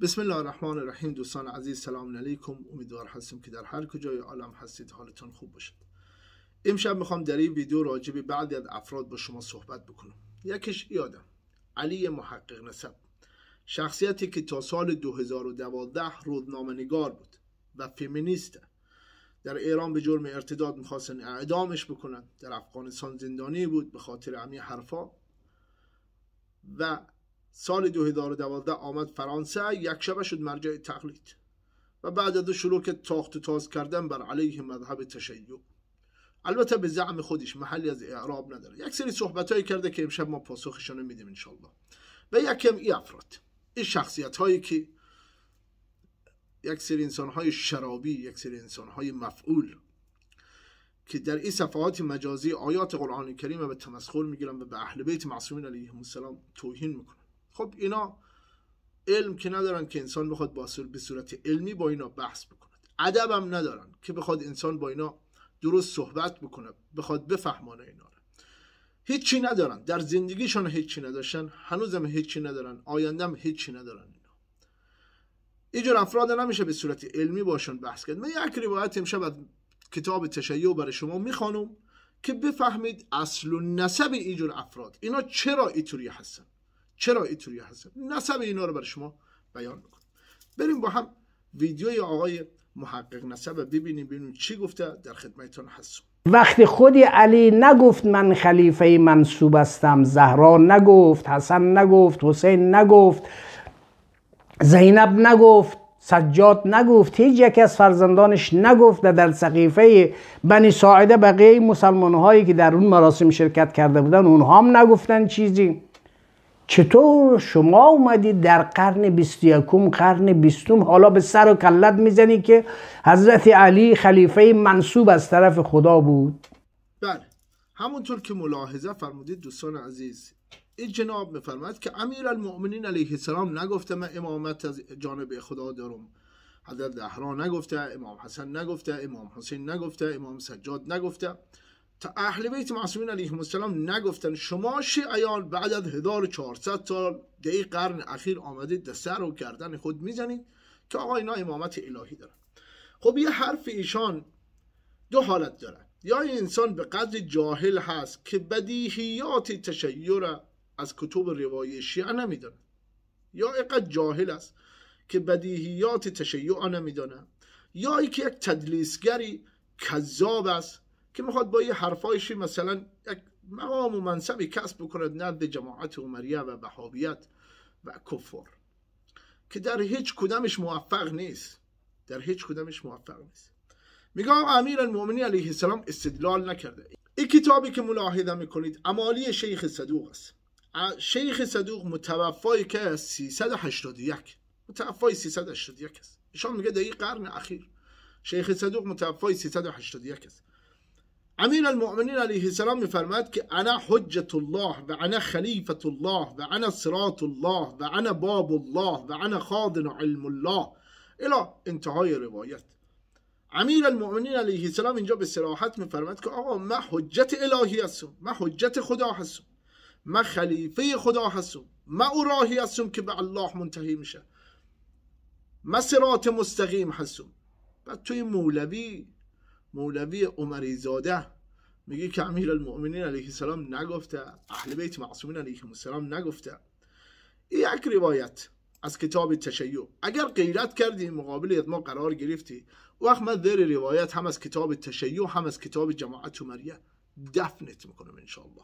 بسم الله الرحمن الرحیم دوستان عزیز سلام علیکم امیدوار هستم که در هر کجای عالم هستید حالتون خوب باشد امشب میخوام در این ویدیو راجع به بعضی از افراد با شما صحبت بکنم یکیش یادم علی محقق نسب شخصیتی که تا سال 2012 روزنامه نگار بود و فمینیست در ایران به جرم ارتداد میخواستن اعدامش بکنن در افغانستان زندانی بود به خاطر امی حرفا و سال 2012 آمد فرانسه یک شبه شد مرجع تقلید و بعد از شروع که تاخت تاز کردن بر علیه مذهب تشیع البته به زعم خودش محلی از اعراب نداره یک سری صحبت کرده که امشب ما پاسخشان میدیم انشالله و یکم ای افراد این شخصیت هایی که یک سری انسان های شرابی یک سری انسان های مفعول که در این صفحات مجازی آیات قرآن کریم به تمسخر میگیرن و به اهل بیت معصومین علیهم السلام توهین میکنن خب اینا علم که ندارن که انسان بخواد با به صورت علمی با اینا بحث بکنه ادب هم ندارن که بخواد انسان با اینا درست صحبت بکنه بخواد بفهمانه اینا رو هیچی ندارن در زندگیشان هیچی نداشتن هنوزم هیچی ندارن آیندم هیچی ندارن اینا اینجور افراد نمیشه به صورت علمی باشون بحث کرد من یک روایت امشب از کتاب تشیع برای شما میخوانم که بفهمید اصل و نسب اینجور افراد اینا چرا اینطوری هستن چرا اینطوری هست؟ نسب اینا رو برای شما بیان میکنم بریم با هم ویدیوی آقای محقق نسب ببینیم ببینیم چی گفته در خدمتتون هستم وقتی خودی علی نگفت من خلیفه منصوب هستم زهرا نگفت حسن نگفت حسین نگفت زینب نگفت سجاد نگفت هیچ یکی از فرزندانش نگفت و در سقیفه بنی ساعده بقیه مسلمان هایی که در اون مراسم شرکت کرده بودن اونها هم نگفتن چیزی چطور شما اومدید در قرن 21 قرن 20 حالا به سر و کلت میزنی که حضرت علی خلیفه منصوب از طرف خدا بود بله همونطور که ملاحظه فرمودید دوستان عزیز این جناب میفرماید که امیر المؤمنین علیه السلام نگفته من امامت از جانب خدا دارم حضرت زهرا نگفته امام حسن نگفته امام حسین نگفته امام سجاد نگفته تا اهل بیت معصومین علیهم السلام نگفتن شما شیعیان بعد از 1400 سال در قرن اخیر آمدید دستر و کردن خود میزنید که آقا اینا امامت الهی دارن خب یه حرف ایشان دو حالت دارن یا این انسان به قدر جاهل هست که بدیهیات تشیع را از کتب روایه شیعه نمیدانه یا اینقدر جاهل است که بدیهیات تشیع نمیدانه یا که یک تدلیسگری کذاب است که میخواد با یه حرفایشی مثلا یک مقام و منصبی کسب بکند نزد جماعت عمریه و وهابیت و کفر که در هیچ کدامش موفق نیست در هیچ کدامش موفق نیست میگم امیر المومنی علیه السلام استدلال نکرده این کتابی که ملاحظه میکنید امالی شیخ صدوق است شیخ صدوق متوفای که از 381 متوفای 381 است ایشان میگه در این قرن اخیر شیخ صدوق متوفای 381 است امیر المؤمنین علیه السلام میفرماید که انا حجت الله و انا خلیفت الله و انا صراط الله و انا باب الله و انا خادن علم الله الى انتهای روایت امیر المؤمنین علیه السلام اینجا به سراحت میفرماد که آقا من حجت الهی هستم من حجت خدا هستم من خلیفه خدا هستم من او راهی هستم که به الله منتهی میشه من صراط مستقیم هستم بعد توی مولوی مولوی عمری زاده میگه که امیر المؤمنین علیه السلام نگفته اهل بیت معصومین علیه السلام نگفته این یک روایت از کتاب تشیع اگر غیرت کردی مقابل ما قرار گرفتی و من در روایت هم از کتاب تشیع هم از کتاب جماعت عمریه دفنت میکنم انشاءالله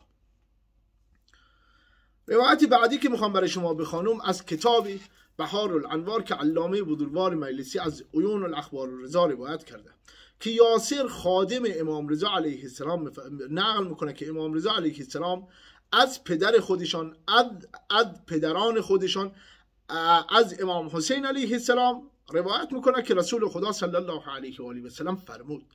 روایت بعدی که میخوام برای شما بخوانم از کتابی بهار الانوار که علامه بودروار مجلسی از عیون الاخبار و روایت کرده که یاسر خادم امام رضا علیه السلام نقل میکنه که امام رضا علیه السلام از پدر خودشان از, پدران خودشان از امام حسین علیه السلام روایت میکنه که رسول خدا صلی الله علیه و آله و فرمود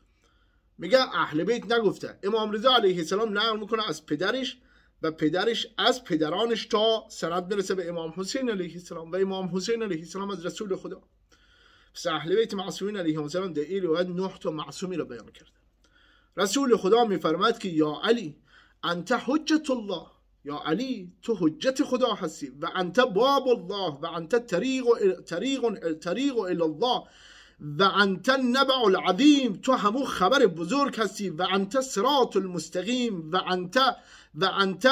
میگه اهل بیت نگفته امام رضا علیه السلام نقل میکنه از پدرش و پدرش از پدرانش تا سند میرسه به امام حسین علیه السلام و امام حسین علیه السلام از رسول خدا صاحب معصومین علیه السلام در این روایت نه تا معصومی را بیان کرده رسول خدا میفرماد که یا علی انت حجت الله یا علی تو حجت خدا هستی و انت باب الله و انت طریق و طریق طریق الله و انت نبع العظیم تو همو خبر بزرگ هستی و انت صراط المستقیم و انت و انت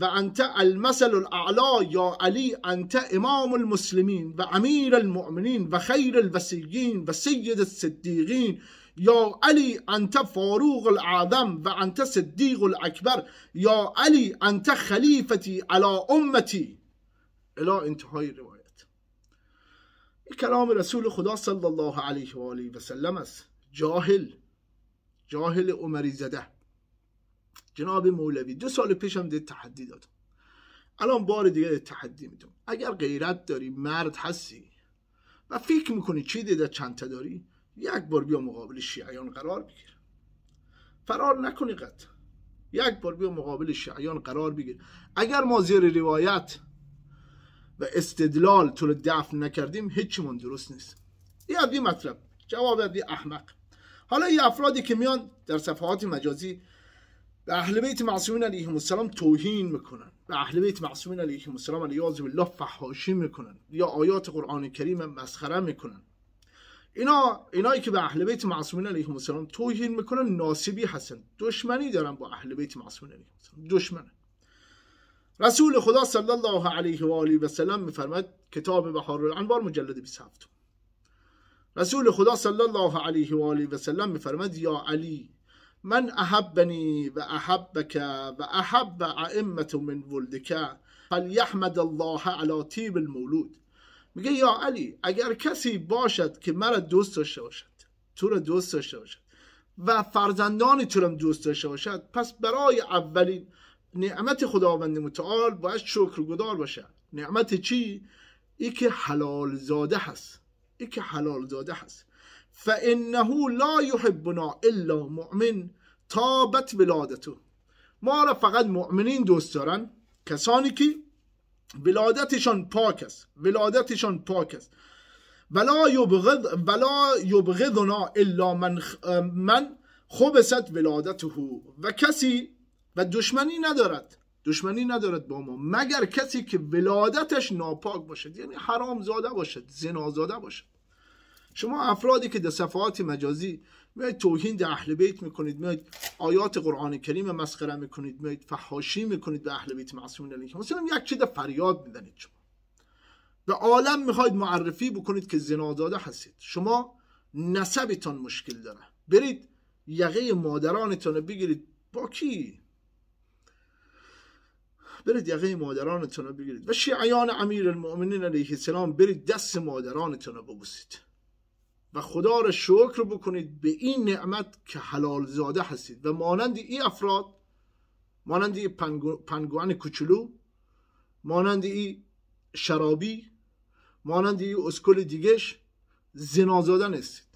وأنت المثل الأعلى يا علي أنت إمام المسلمين وأمير المؤمنين وخير الوسيين وسيد الصديقين يا علي أنت فاروق الأعظم وأنت صديق الأكبر يا علي أنت خليفتي على أمتي إلى روایت این كلام رسول خدا صلی الله علیه و آله و سلم است جاهل جاهل عمری زده جناب مولوی دو سال هم دید تحدی دادم الان بار دیگه تحدی میدم اگر غیرت داری مرد هستی و فکر میکنی چی دیده چند تا داری یک بار بیا مقابل شیعیان قرار بگیر فرار نکنی قط یک بار بیا مقابل شیعیان قرار بگیر اگر ما زیر روایت و استدلال تو رو دفن نکردیم من درست نیست یه مطلب جواب احمق حالا یه افرادی که میان در صفحات مجازی به اهل بیت معصومین علیهم السلام توهین میکنن به اهل بیت معصومین علیهم السلام علیه الله فحاشی میکنن یا آیات قرآن کریم مسخره میکنن اینا اینایی که به اهل بیت معصومین علیهم السلام توهین میکنن ناسبی هستن دشمنی دارن با اهل بیت معصومین علیهم السلام دشمنن رسول خدا صلی الله علیه و آله و سلم میفرماید کتاب بهار الانوار مجلد 27 رسول خدا صلی الله علیه و آله و سلم میفرماید یا علی من احبنی و احبک و احب ائمه من ولدک فلیحمد الله علی تیب المولود میگه یا علی اگر کسی باشد که مرا دوست داشته باشد تو را دوست داشته باشد و فرزندان تو را دوست داشته باشد پس برای اولین نعمت خداوند متعال باید گدار باشه نعمت چی ای که حلال زاده هست ای که حلال زاده هست فانه لا یحبنا الا مؤمن تابت ولادته ما را فقط مؤمنین دوست دارن کسانی که ولادتشان پاک است ولادتشان پاک است ولا یبغض ولا یبغضنا الا من من خبست ولادته و کسی و دشمنی ندارد دشمنی ندارد با ما مگر کسی که ولادتش ناپاک باشد یعنی حرام زاده باشد زنا زاده باشد شما افرادی که در صفحات مجازی میاید توهین در اهل بیت میکنید میاید آیات قرآن کریم مسخره میکنید میاید فحاشی میکنید به اهل بیت معصوم علیه مثلا یک چیز فریاد میزنید شما به عالم میخواید معرفی بکنید که داده هستید شما نسبتان مشکل داره برید یقه مادرانتان رو بگیرید با کی برید یقه مادرانتون رو بگیرید و شیعیان امیر المؤمنین علیه السلام برید دست مادرانتان رو ببوسید و خدا را شکر بکنید به این نعمت که حلال زاده هستید و مانند این افراد مانند این پنگوان کوچولو مانند این شرابی مانند این اسکل دیگش زنازاده نیستید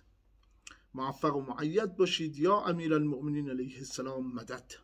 موفق و معید باشید یا امیر المؤمنین علیه السلام مدد